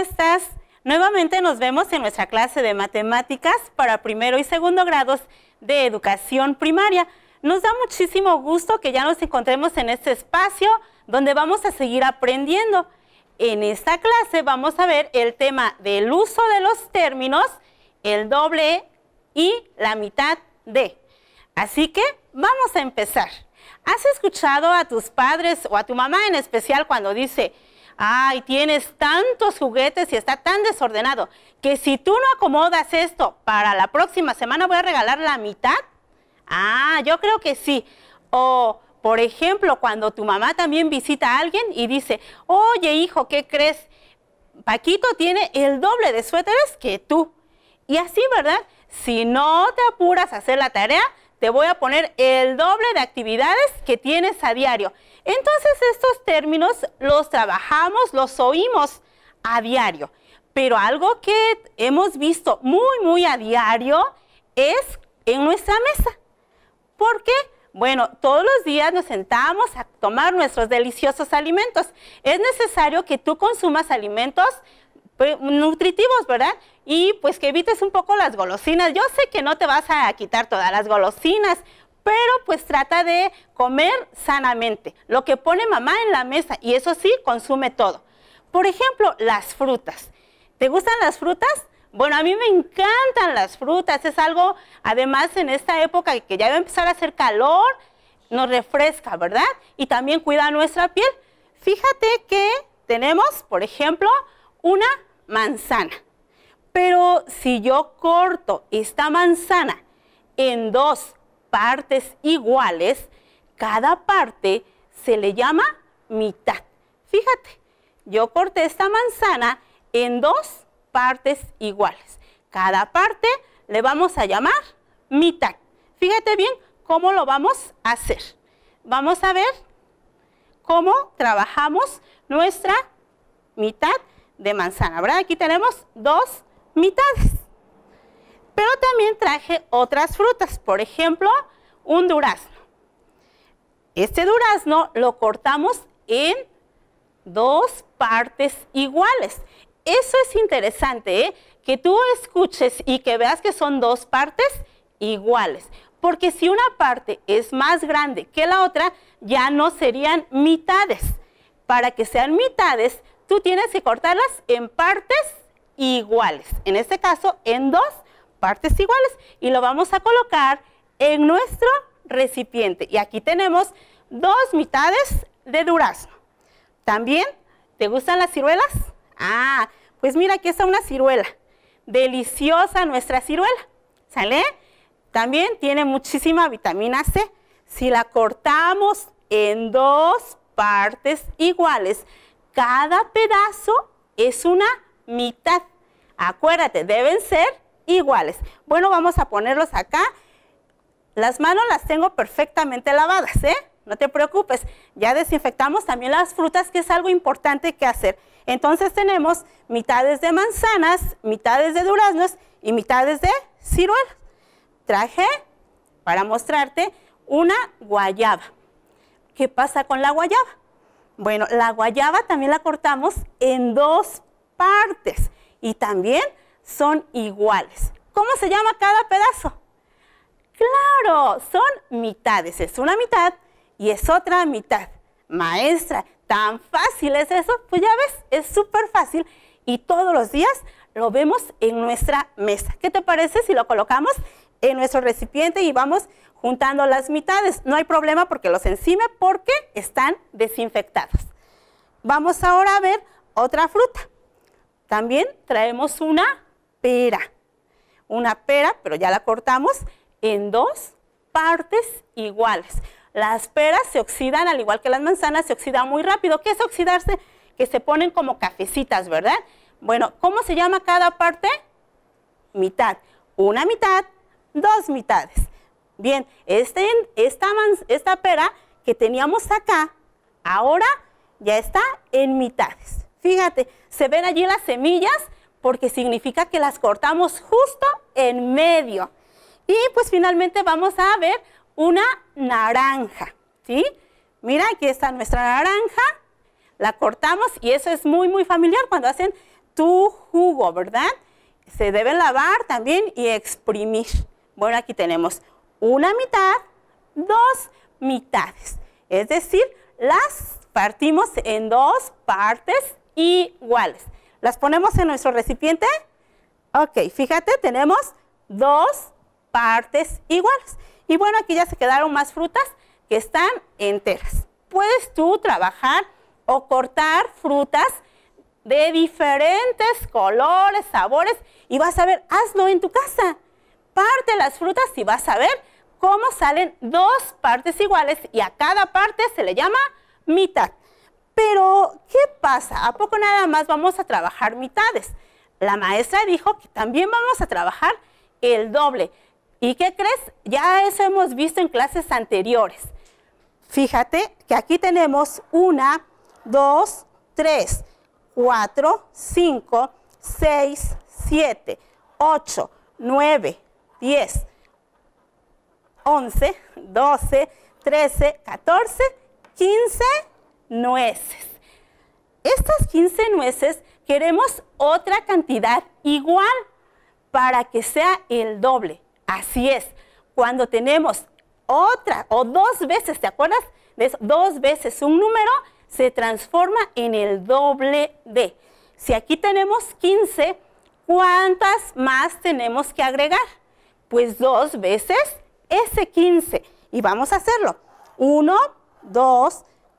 estás? Nuevamente nos vemos en nuestra clase de matemáticas para primero y segundo grados de educación primaria. Nos da muchísimo gusto que ya nos encontremos en este espacio donde vamos a seguir aprendiendo. En esta clase vamos a ver el tema del uso de los términos, el doble y la mitad de. Así que vamos a empezar. ¿Has escuchado a tus padres o a tu mamá en especial cuando dice, ay, tienes tantos juguetes y está tan desordenado, que si tú no acomodas esto para la próxima semana voy a regalar la mitad. Ah, yo creo que sí. O, por ejemplo, cuando tu mamá también visita a alguien y dice, oye hijo, ¿qué crees? Paquito tiene el doble de suéteres que tú. Y así, ¿verdad? Si no te apuras a hacer la tarea, te voy a poner el doble de actividades que tienes a diario. Entonces estos términos los trabajamos, los oímos a diario, pero algo que hemos visto muy, muy a diario es en nuestra mesa. ¿Por qué? Bueno, todos los días nos sentamos a tomar nuestros deliciosos alimentos. Es necesario que tú consumas alimentos pues, nutritivos, ¿verdad? Y pues que evites un poco las golosinas. Yo sé que no te vas a quitar todas las golosinas, pero pues trata de comer sanamente, lo que pone mamá en la mesa y eso sí, consume todo. Por ejemplo, las frutas. ¿Te gustan las frutas? Bueno, a mí me encantan las frutas, es algo, además en esta época que ya va a empezar a hacer calor, nos refresca, ¿verdad? Y también cuida nuestra piel. Fíjate que tenemos, por ejemplo, una manzana. Pero si yo corto esta manzana en dos partes iguales, cada parte se le llama mitad. Fíjate, yo corté esta manzana en dos partes iguales. Cada parte le vamos a llamar mitad. Fíjate bien cómo lo vamos a hacer. Vamos a ver cómo trabajamos nuestra mitad de manzana, Aquí tenemos dos mitades. Pero también traje otras frutas, por ejemplo, un durazno. Este durazno lo cortamos en dos partes iguales. Eso es interesante, ¿eh? que tú escuches y que veas que son dos partes iguales. Porque si una parte es más grande que la otra, ya no serían mitades. Para que sean mitades, tú tienes que cortarlas en partes iguales. En este caso, en dos partes iguales y lo vamos a colocar en nuestro recipiente. Y aquí tenemos dos mitades de durazno. También, ¿te gustan las ciruelas? Ah, pues mira, aquí está una ciruela. Deliciosa nuestra ciruela, ¿sale? También tiene muchísima vitamina C. Si la cortamos en dos partes iguales, cada pedazo es una mitad. Acuérdate, deben ser iguales. Bueno, vamos a ponerlos acá. Las manos las tengo perfectamente lavadas, ¿eh? No te preocupes, ya desinfectamos también las frutas, que es algo importante que hacer. Entonces tenemos mitades de manzanas, mitades de duraznos y mitades de ciruelas. Traje para mostrarte una guayaba. ¿Qué pasa con la guayaba? Bueno, la guayaba también la cortamos en dos partes y también son iguales. ¿Cómo se llama cada pedazo? Claro, son mitades. Es una mitad y es otra mitad. Maestra, tan fácil es eso. Pues ya ves, es súper fácil y todos los días lo vemos en nuestra mesa. ¿Qué te parece si lo colocamos en nuestro recipiente y vamos juntando las mitades? No hay problema porque los encima porque están desinfectados. Vamos ahora a ver otra fruta. También traemos una pera. Una pera, pero ya la cortamos en dos partes iguales. Las peras se oxidan, al igual que las manzanas, se oxidan muy rápido. ¿Qué es oxidarse? Que se ponen como cafecitas, ¿verdad? Bueno, ¿cómo se llama cada parte? Mitad. Una mitad, dos mitades. Bien, este, esta, esta pera que teníamos acá, ahora ya está en mitades. Fíjate, se ven allí las semillas porque significa que las cortamos justo en medio. Y pues finalmente vamos a ver una naranja, ¿sí? Mira, aquí está nuestra naranja, la cortamos y eso es muy, muy familiar cuando hacen tu jugo, ¿verdad? Se deben lavar también y exprimir. Bueno, aquí tenemos una mitad, dos mitades. Es decir, las partimos en dos partes iguales. Las ponemos en nuestro recipiente. Ok, fíjate, tenemos dos partes iguales. Y bueno, aquí ya se quedaron más frutas que están enteras. Puedes tú trabajar o cortar frutas de diferentes colores, sabores, y vas a ver, hazlo en tu casa. Parte las frutas y vas a ver cómo salen dos partes iguales y a cada parte se le llama mitad. Pero, ¿qué pasa? ¿A poco nada más vamos a trabajar mitades? La maestra dijo que también vamos a trabajar el doble. ¿Y qué crees? Ya eso hemos visto en clases anteriores. Fíjate que aquí tenemos una, dos, tres, cuatro, cinco, seis, siete, ocho, nueve, diez, once, doce, trece, catorce, quince nueces. Estas 15 nueces queremos otra cantidad igual para que sea el doble. Así es, cuando tenemos otra o dos veces, ¿te acuerdas? dos veces un número se transforma en el doble de. Si aquí tenemos 15, ¿cuántas más tenemos que agregar? Pues dos veces ese 15. Y vamos a hacerlo. 1, 2,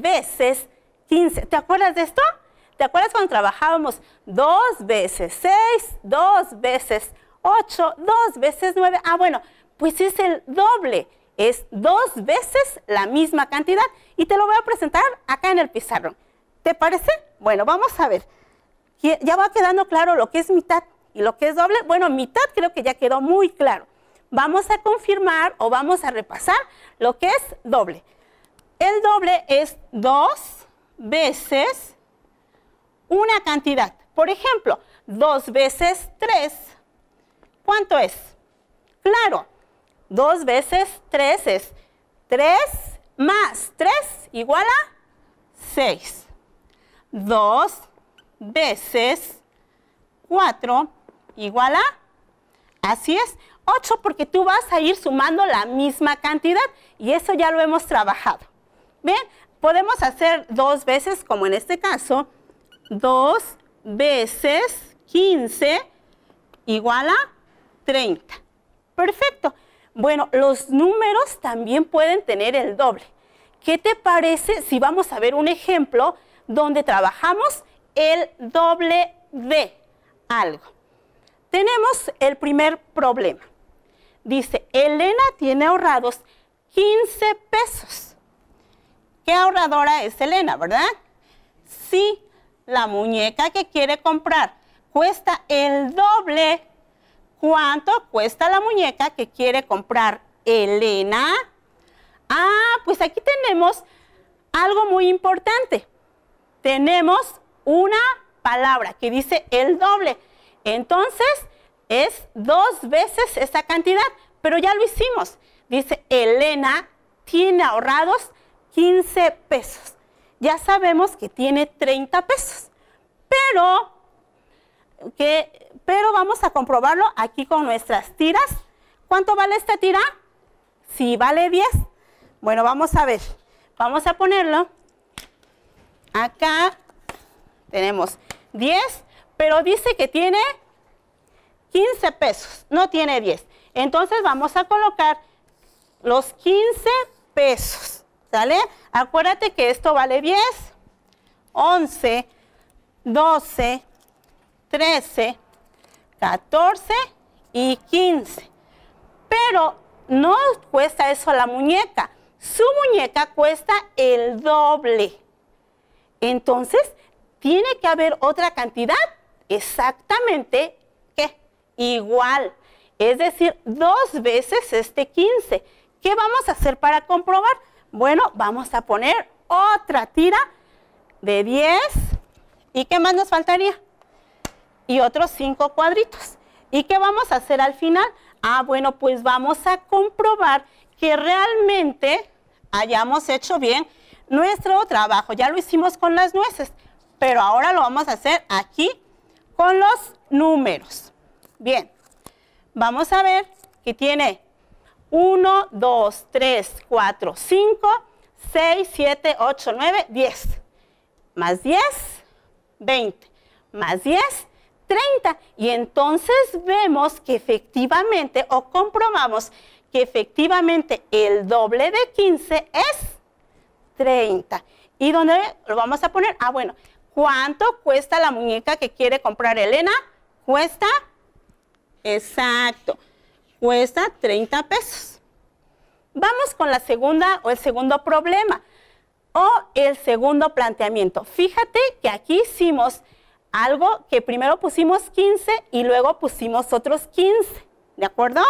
veces 15. ¿Te acuerdas de esto? ¿Te acuerdas cuando trabajábamos dos veces 6, dos veces 8, dos veces 9? Ah, bueno, pues es el doble. Es dos veces la misma cantidad. Y te lo voy a presentar acá en el pizarrón. ¿Te parece? Bueno, vamos a ver. Ya va quedando claro lo que es mitad y lo que es doble. Bueno, mitad creo que ya quedó muy claro. Vamos a confirmar o vamos a repasar lo que es doble. El doble es dos veces una cantidad. Por ejemplo, dos veces tres. ¿Cuánto es? Claro, dos veces tres es tres más tres igual a seis. Dos veces cuatro igual a... Así es, ocho, porque tú vas a ir sumando la misma cantidad y eso ya lo hemos trabajado. Bien, podemos hacer dos veces, como en este caso, dos veces 15 igual a 30. Perfecto. Bueno, los números también pueden tener el doble. ¿Qué te parece si vamos a ver un ejemplo donde trabajamos el doble de algo? Tenemos el primer problema. Dice, Elena tiene ahorrados 15 pesos ¿Qué ahorradora es Elena, verdad? Sí, la muñeca que quiere comprar cuesta el doble. ¿Cuánto cuesta la muñeca que quiere comprar Elena? Ah, pues aquí tenemos algo muy importante. Tenemos una palabra que dice el doble. Entonces, es dos veces esa cantidad, pero ya lo hicimos. Dice, Elena tiene ahorrados 15 pesos. Ya sabemos que tiene 30 pesos, pero, pero vamos a comprobarlo aquí con nuestras tiras. ¿Cuánto vale esta tira? Si vale 10. Bueno, vamos a ver. Vamos a ponerlo. Acá tenemos 10, pero dice que tiene 15 pesos, no tiene 10. Entonces vamos a colocar los 15 pesos. Acuérdate que esto vale 10, 11, 12, 13, 14 y 15. Pero no cuesta eso la muñeca. Su muñeca cuesta el doble. Entonces, tiene que haber otra cantidad exactamente que igual. Es decir, dos veces este 15. ¿Qué vamos a hacer para comprobar? Bueno, vamos a poner otra tira de 10. ¿Y qué más nos faltaría? Y otros 5 cuadritos. ¿Y qué vamos a hacer al final? Ah, bueno, pues vamos a comprobar que realmente hayamos hecho bien nuestro trabajo. Ya lo hicimos con las nueces, pero ahora lo vamos a hacer aquí con los números. Bien, vamos a ver que tiene 1, 2, 3, 4, 5, 6, 7, 8, 9, 10. Más 10, 20. Más 10, 30. Y entonces vemos que efectivamente, o comprobamos que efectivamente el doble de 15 es 30. ¿Y dónde lo vamos a poner? Ah, bueno, ¿cuánto cuesta la muñeca que quiere comprar Elena? Cuesta, exacto, Cuesta 30 pesos. Vamos con la segunda o el segundo problema o el segundo planteamiento. Fíjate que aquí hicimos algo que primero pusimos 15 y luego pusimos otros 15, ¿de acuerdo?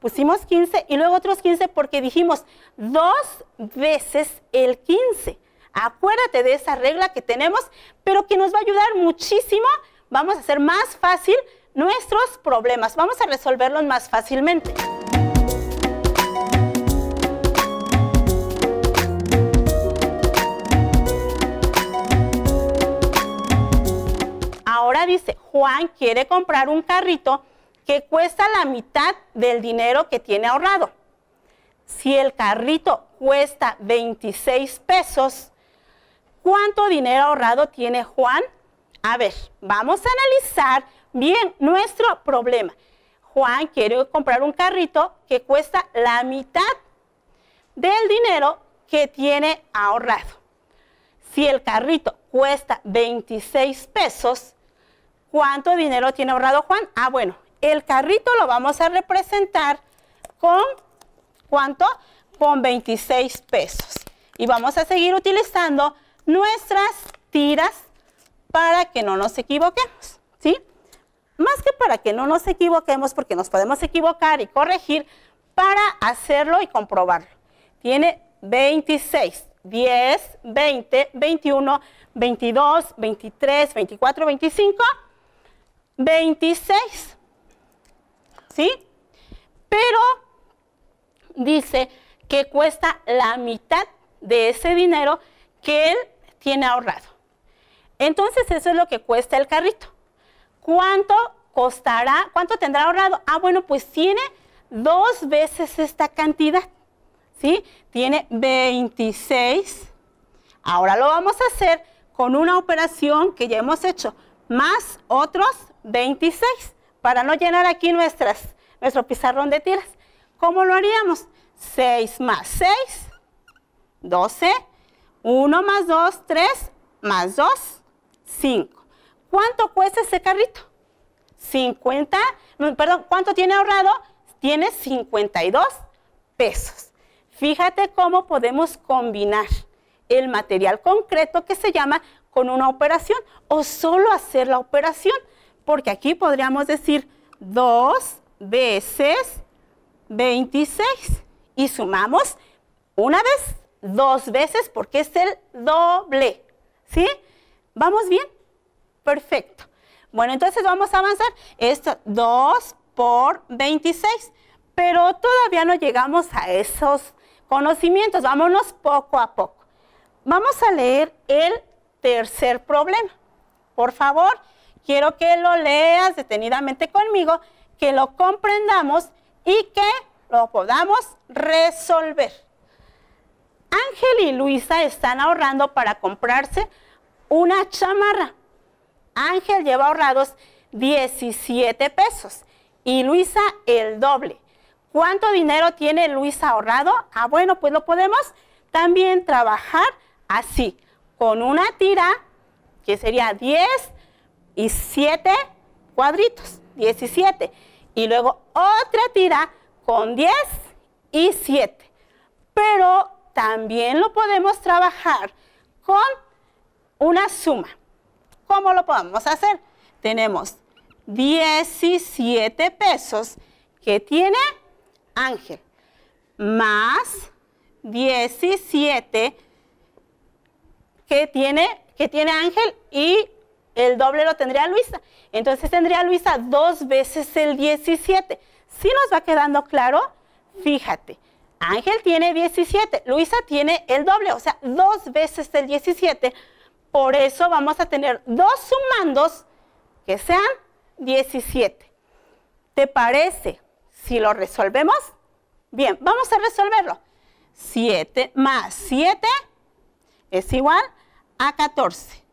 Pusimos 15 y luego otros 15 porque dijimos dos veces el 15. Acuérdate de esa regla que tenemos, pero que nos va a ayudar muchísimo. Vamos a hacer más fácil nuestros problemas. Vamos a resolverlos más fácilmente. Ahora dice, Juan quiere comprar un carrito que cuesta la mitad del dinero que tiene ahorrado. Si el carrito cuesta 26 pesos, ¿cuánto dinero ahorrado tiene Juan? A ver, vamos a analizar Bien, nuestro problema. Juan quiere comprar un carrito que cuesta la mitad del dinero que tiene ahorrado. Si el carrito cuesta 26 pesos, ¿cuánto dinero tiene ahorrado Juan? Ah, bueno, el carrito lo vamos a representar con, ¿cuánto? Con 26 pesos. Y vamos a seguir utilizando nuestras tiras para que no nos equivoquemos, ¿sí? más que para que no nos equivoquemos, porque nos podemos equivocar y corregir, para hacerlo y comprobarlo. Tiene 26, 10, 20, 21, 22, 23, 24, 25, 26. ¿Sí? Pero dice que cuesta la mitad de ese dinero que él tiene ahorrado. Entonces eso es lo que cuesta el carrito. ¿Cuánto costará? ¿Cuánto tendrá ahorrado? Ah, bueno, pues tiene dos veces esta cantidad, ¿sí? Tiene 26. Ahora lo vamos a hacer con una operación que ya hemos hecho, más otros 26, para no llenar aquí nuestras, nuestro pizarrón de tiras. ¿Cómo lo haríamos? 6 más 6, 12, 1 más 2, 3, más 2, 5. ¿Cuánto cuesta ese carrito? 50, perdón, ¿cuánto tiene ahorrado? Tiene 52 pesos. Fíjate cómo podemos combinar el material concreto que se llama con una operación o solo hacer la operación, porque aquí podríamos decir 2 veces 26 y sumamos una vez, dos veces, porque es el doble, ¿sí? ¿Vamos bien? Perfecto. Bueno, entonces vamos a avanzar. Esto, 2 por 26. Pero todavía no llegamos a esos conocimientos. Vámonos poco a poco. Vamos a leer el tercer problema. Por favor, quiero que lo leas detenidamente conmigo, que lo comprendamos y que lo podamos resolver. Ángel y Luisa están ahorrando para comprarse una chamarra Ángel lleva ahorrados 17 pesos y Luisa el doble. ¿Cuánto dinero tiene Luisa ahorrado? Ah, bueno, pues lo podemos también trabajar así, con una tira que sería 10 y 7 cuadritos, 17. Y luego otra tira con 10 y 7. Pero también lo podemos trabajar con una suma. ¿Cómo lo podemos hacer? Tenemos 17 pesos que tiene Ángel, más 17 que tiene, que tiene Ángel y el doble lo tendría Luisa. Entonces tendría Luisa dos veces el 17. ¿Sí nos va quedando claro, fíjate, Ángel tiene 17, Luisa tiene el doble, o sea, dos veces el 17 por eso vamos a tener dos sumandos que sean 17. ¿Te parece si lo resolvemos? Bien, vamos a resolverlo. 7 más 7 es igual a 14.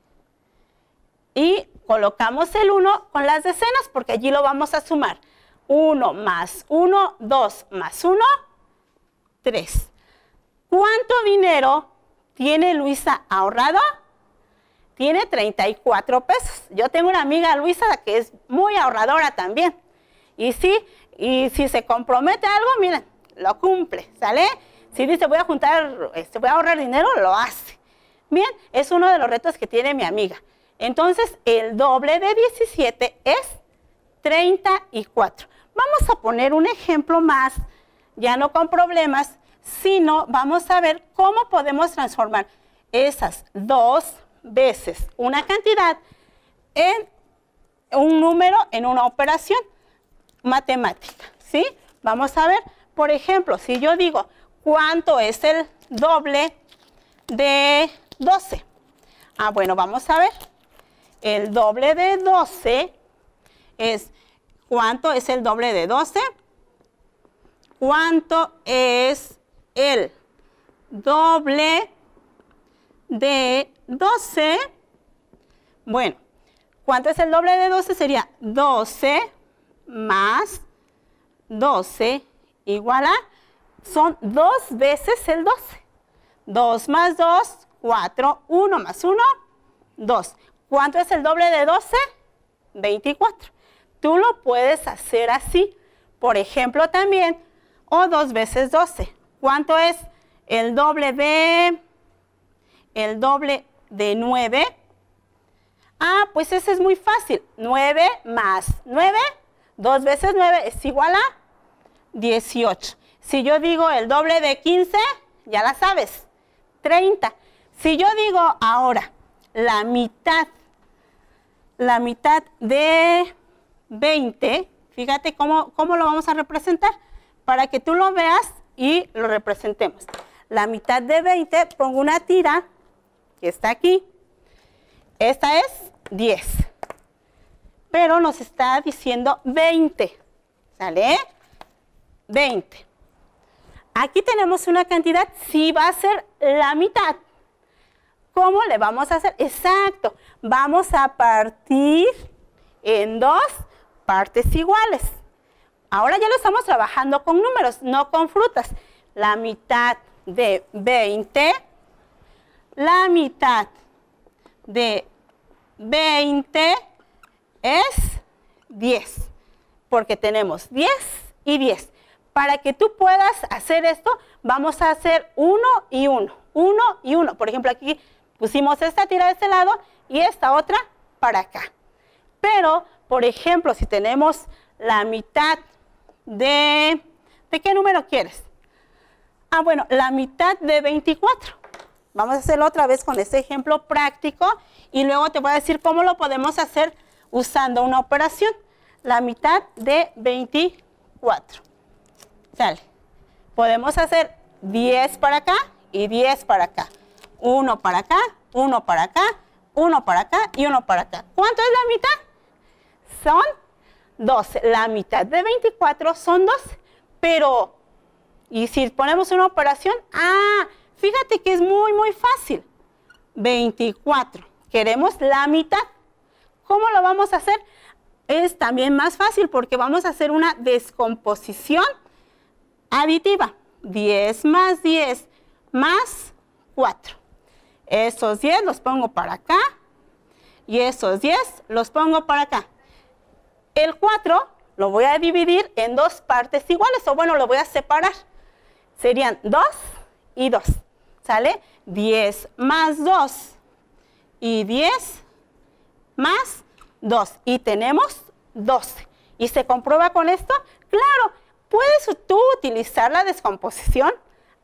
Y colocamos el 1 con las decenas porque allí lo vamos a sumar. 1 más 1, 2 más 1, 3. ¿Cuánto dinero tiene Luisa ahorrado? tiene 34 pesos. Yo tengo una amiga Luisa que es muy ahorradora también. Y sí, y si se compromete algo, miren, lo cumple, ¿sale? Si dice voy a juntar, se este, voy a ahorrar dinero, lo hace. Bien, es uno de los retos que tiene mi amiga. Entonces, el doble de 17 es 34. Vamos a poner un ejemplo más, ya no con problemas, sino vamos a ver cómo podemos transformar esas dos veces una cantidad en un número en una operación matemática, ¿sí? Vamos a ver, por ejemplo, si yo digo cuánto es el doble de 12. Ah, bueno, vamos a ver. El doble de 12 es, ¿cuánto es el doble de 12? ¿Cuánto es el doble de 12. Bueno, ¿cuánto es el doble de 12? Sería 12 más 12 igual a, son dos veces el 12. 2 más 2, 4, 1 más 1, 2. ¿Cuánto es el doble de 12? 24. Tú lo puedes hacer así. Por ejemplo, también, o dos veces 12. ¿Cuánto es el doble de... El doble de 9. Ah, pues ese es muy fácil. 9 más 9, 2 veces 9 es igual a 18. Si yo digo el doble de 15, ya la sabes, 30. Si yo digo ahora la mitad, la mitad de 20, fíjate cómo, cómo lo vamos a representar para que tú lo veas y lo representemos. La mitad de 20, pongo una tira que está aquí. Esta es 10. Pero nos está diciendo 20. ¿Sale? 20. Aquí tenemos una cantidad, sí va a ser la mitad. ¿Cómo le vamos a hacer? Exacto. Vamos a partir en dos partes iguales. Ahora ya lo estamos trabajando con números, no con frutas. La mitad de 20 la mitad de 20 es 10, porque tenemos 10 y 10. Para que tú puedas hacer esto, vamos a hacer 1 y 1, 1 y 1. Por ejemplo, aquí pusimos esta tira de este lado y esta otra para acá. Pero, por ejemplo, si tenemos la mitad de... ¿De qué número quieres? Ah, bueno, la mitad de 24. Vamos a hacerlo otra vez con este ejemplo práctico y luego te voy a decir cómo lo podemos hacer usando una operación. La mitad de 24. Sale. Podemos hacer 10 para acá y 10 para acá. uno para acá, uno para acá, uno para acá y uno para acá. ¿Cuánto es la mitad? Son 12. La mitad de 24 son 2, pero... Y si ponemos una operación, ah, Fíjate que es muy, muy fácil. 24. Queremos la mitad. ¿Cómo lo vamos a hacer? Es también más fácil porque vamos a hacer una descomposición aditiva. 10 más 10 más 4. Esos 10 los pongo para acá y esos 10 los pongo para acá. El 4 lo voy a dividir en dos partes iguales, o bueno, lo voy a separar. Serían 2 y 2. ¿Sale? 10 más 2. Y 10 más 2. Y tenemos 12. ¿Y se comprueba con esto? Claro, puedes tú utilizar la descomposición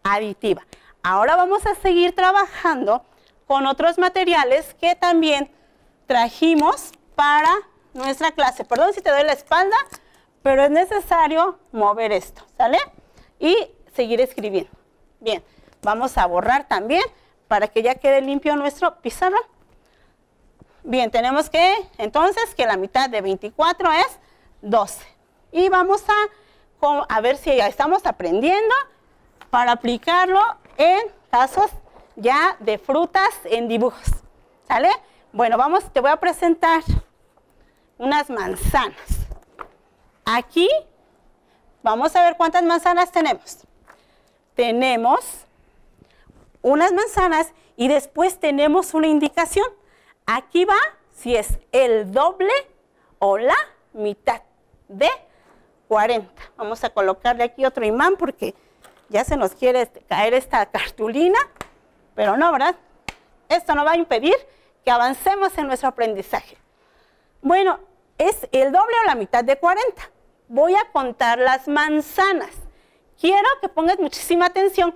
aditiva. Ahora vamos a seguir trabajando con otros materiales que también trajimos para nuestra clase. Perdón si te doy la espalda, pero es necesario mover esto, ¿sale? Y seguir escribiendo. Bien. Vamos a borrar también para que ya quede limpio nuestro pizarro. Bien, tenemos que entonces que la mitad de 24 es 12. Y vamos a, ver si ya estamos aprendiendo para aplicarlo en casos ya de frutas en dibujos. ¿Sale? Bueno, vamos, te voy a presentar unas manzanas. Aquí vamos a ver cuántas manzanas tenemos. Tenemos unas manzanas y después tenemos una indicación. Aquí va si es el doble o la mitad de 40. Vamos a colocarle aquí otro imán porque ya se nos quiere este, caer esta cartulina, pero no, ¿verdad? Esto no va a impedir que avancemos en nuestro aprendizaje. Bueno, es el doble o la mitad de 40. Voy a contar las manzanas. Quiero que pongas muchísima atención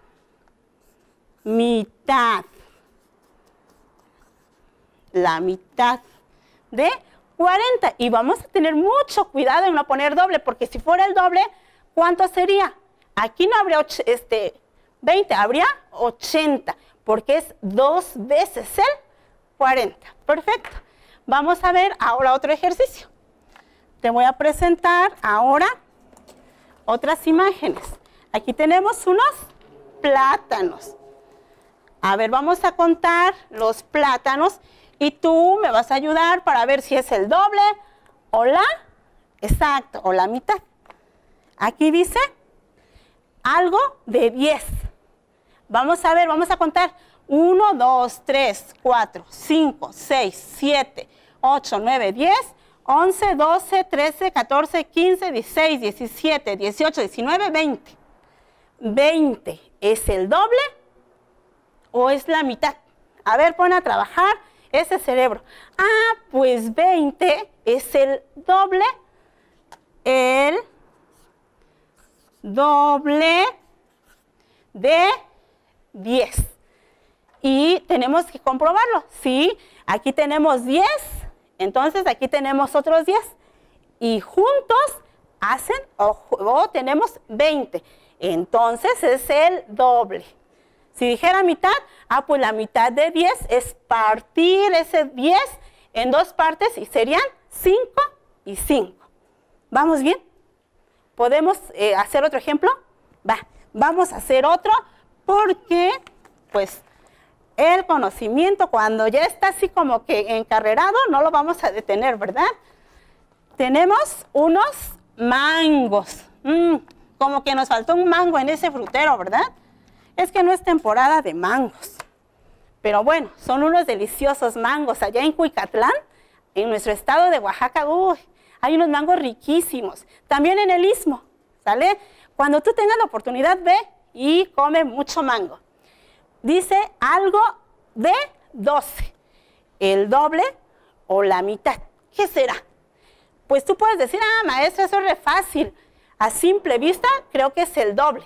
mitad. La mitad de 40. Y vamos a tener mucho cuidado en no poner doble, porque si fuera el doble, ¿cuánto sería? Aquí no habría este, 20, habría 80, porque es dos veces el 40. Perfecto. Vamos a ver ahora otro ejercicio. Te voy a presentar ahora otras imágenes. Aquí tenemos unos plátanos. A ver, vamos a contar los plátanos y tú me vas a ayudar para ver si es el doble o la, exacto, o la mitad. Aquí dice algo de 10. Vamos a ver, vamos a contar. 1, 2, 3, 4, 5, 6, 7, 8, 9, 10, 11, 12, 13, 14, 15, 16, 17, 18, 19, 20. 20 es el doble o es la mitad. A ver, pon a trabajar ese cerebro. Ah, pues 20 es el doble, el doble de 10. Y tenemos que comprobarlo. Sí, aquí tenemos 10, entonces aquí tenemos otros 10. Y juntos hacen o, tenemos 20. Entonces es el doble. Si dijera mitad, ah, pues la mitad de 10 es partir ese 10 en dos partes y serían 5 y 5. ¿Vamos bien? ¿Podemos eh, hacer otro ejemplo? Va, vamos a hacer otro porque, pues, el conocimiento cuando ya está así como que encarrerado, no lo vamos a detener, ¿verdad? Tenemos unos mangos. Mm, como que nos faltó un mango en ese frutero, ¿verdad? es que no es temporada de mangos. Pero bueno, son unos deliciosos mangos. Allá en Cuicatlán, en nuestro estado de Oaxaca, hay unos mangos riquísimos. También en el Istmo, ¿sale? Cuando tú tengas la oportunidad, ve y come mucho mango. Dice algo de 12, el doble o la mitad. ¿Qué será? Pues tú puedes decir, ah, maestro, eso es re fácil. A simple vista, creo que es el doble.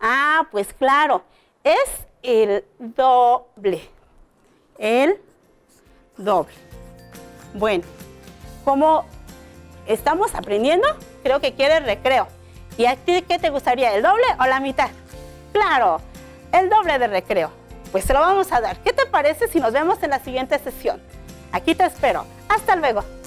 Ah, pues claro, es el doble. El doble. Bueno, como estamos aprendiendo, creo que quiere recreo. ¿Y a ti qué te gustaría, el doble o la mitad? Claro, el doble de recreo. Pues lo vamos a dar. ¿Qué te parece si nos vemos en la siguiente sesión? Aquí te espero. Hasta luego.